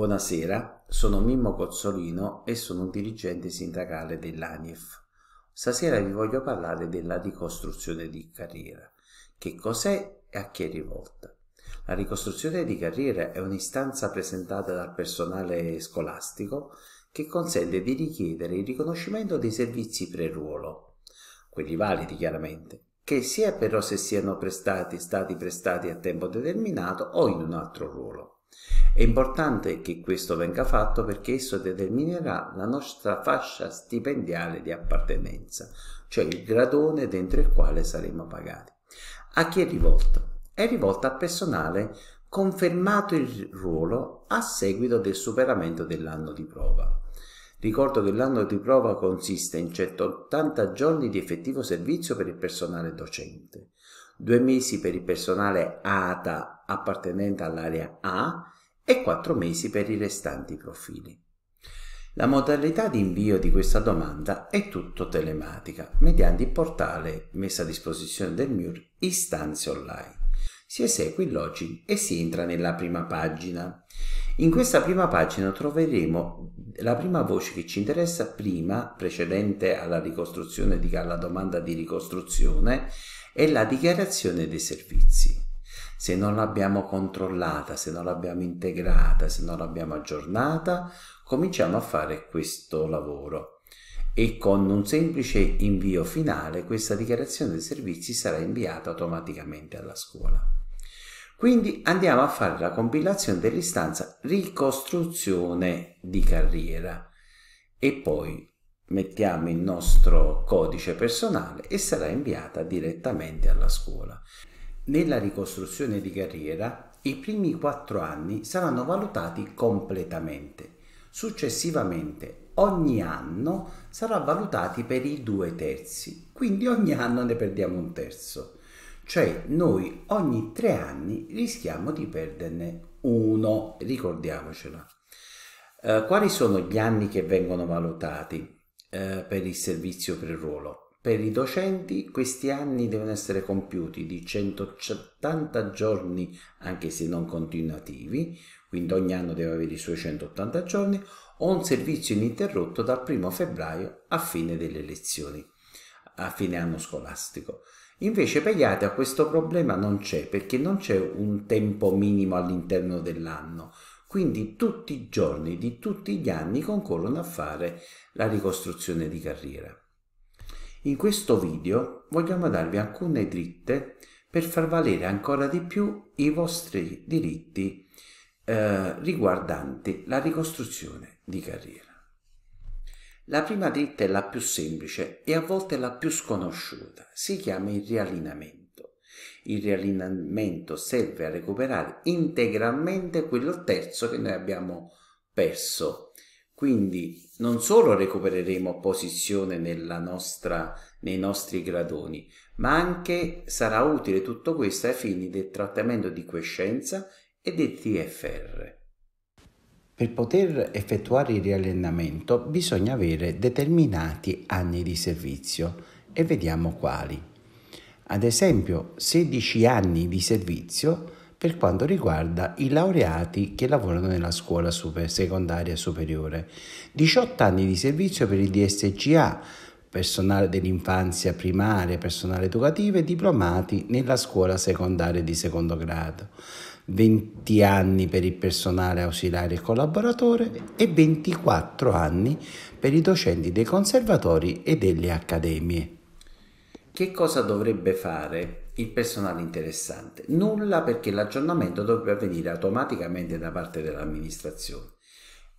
Buonasera, sono Mimmo Cozzolino e sono un dirigente sindacale dell'ANIF. Stasera vi voglio parlare della ricostruzione di carriera. Che cos'è e a chi è rivolta? La ricostruzione di carriera è un'istanza presentata dal personale scolastico che consente di richiedere il riconoscimento dei servizi pre-ruolo, quelli validi chiaramente, che sia però se siano prestati, stati prestati a tempo determinato o in un altro ruolo. È importante che questo venga fatto perché esso determinerà la nostra fascia stipendiale di appartenenza, cioè il gradone dentro il quale saremo pagati. A chi è rivolto? È rivolto a personale confermato il ruolo a seguito del superamento dell'anno di prova. Ricordo che l'anno di prova consiste in 180 giorni di effettivo servizio per il personale docente due mesi per il personale ATA appartenente all'area A e quattro mesi per i restanti profili. La modalità di invio di questa domanda è tutto telematica, mediante il portale messo a disposizione del MUR Istanze Online. Si esegue il login e si entra nella prima pagina. In questa prima pagina troveremo la prima voce che ci interessa prima, precedente alla ricostruzione di alla domanda di ricostruzione, è la dichiarazione dei servizi. Se non l'abbiamo controllata, se non l'abbiamo integrata, se non l'abbiamo aggiornata, cominciamo a fare questo lavoro e con un semplice invio finale questa dichiarazione dei servizi sarà inviata automaticamente alla scuola. Quindi andiamo a fare la compilazione dell'istanza ricostruzione di carriera e poi mettiamo il nostro codice personale e sarà inviata direttamente alla scuola. Nella ricostruzione di carriera i primi quattro anni saranno valutati completamente. Successivamente ogni anno sarà valutati per i due terzi, quindi ogni anno ne perdiamo un terzo. Cioè noi ogni tre anni rischiamo di perderne uno, ricordiamocela. Eh, quali sono gli anni che vengono valutati? eh, per il servizio pre-ruolo. Per i docenti questi anni devono essere compiuti di 180 giorni, anche se non continuativi, quindi ogni anno deve avere i suoi 180 giorni, o un servizio ininterrotto dal 1 febbraio a fine delle lezioni, a fine anno scolastico. Invece per gli altri questo problema non c'è perché non c'è un tempo minimo all'interno dell'anno, quindi tutti i giorni di tutti gli anni concorrono a fare la ricostruzione di carriera. In questo video vogliamo darvi alcune dritte per far valere ancora di più i vostri diritti eh, riguardanti la ricostruzione di carriera. La prima dritta è la più semplice e a volte la più sconosciuta, si chiama il riallineamento. Il riallineamento serve a recuperare integralmente quello terzo che noi abbiamo perso. Quindi non solo recupereremo posizione nostra, nei nostri gradoni, ma anche sarà utile tutto questo ai fini del trattamento di coscienza e del TFR. Per poter effettuare il riallineamento bisogna avere determinati anni di servizio e vediamo quali ad esempio 16 anni di servizio per quanto riguarda i laureati che lavorano nella scuola super, secondaria superiore, 18 anni di servizio per il DSGA, personale dell'infanzia primaria, personale educativo e diplomati nella scuola secondaria di secondo grado, 20 anni per il personale ausiliare e collaboratore e 24 anni per i docenti dei conservatori e delle accademie. Che cosa dovrebbe fare il personale interessante? Nulla perché l'aggiornamento dovrebbe avvenire automaticamente da parte dell'amministrazione.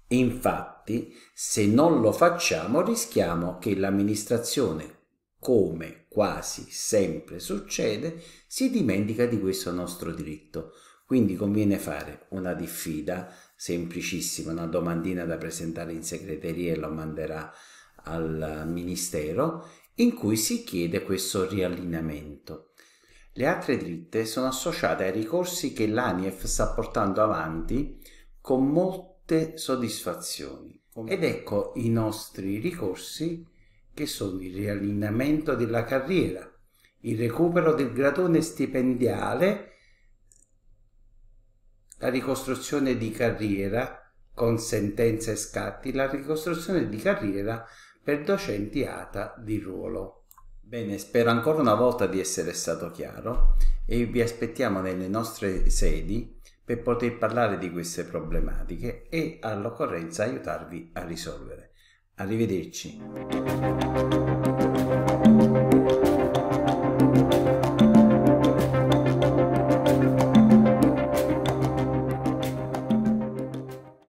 Infatti, se non lo facciamo, rischiamo che l'amministrazione, come quasi sempre succede, si dimentica di questo nostro diritto. Quindi conviene fare una diffida semplicissima, una domandina da presentare in segreteria e lo manderà al ministero in cui si chiede questo riallineamento. Le altre dritte sono associate ai ricorsi che l'ANIEF sta portando avanti con molte soddisfazioni. Ed ecco i nostri ricorsi che sono il riallineamento della carriera, il recupero del gradone stipendiale, la ricostruzione di carriera con sentenze e scatti, la ricostruzione di carriera per docenti ATA di ruolo. Bene, spero ancora una volta di essere stato chiaro e vi aspettiamo nelle nostre sedi per poter parlare di queste problematiche e all'occorrenza aiutarvi a risolvere. Arrivederci.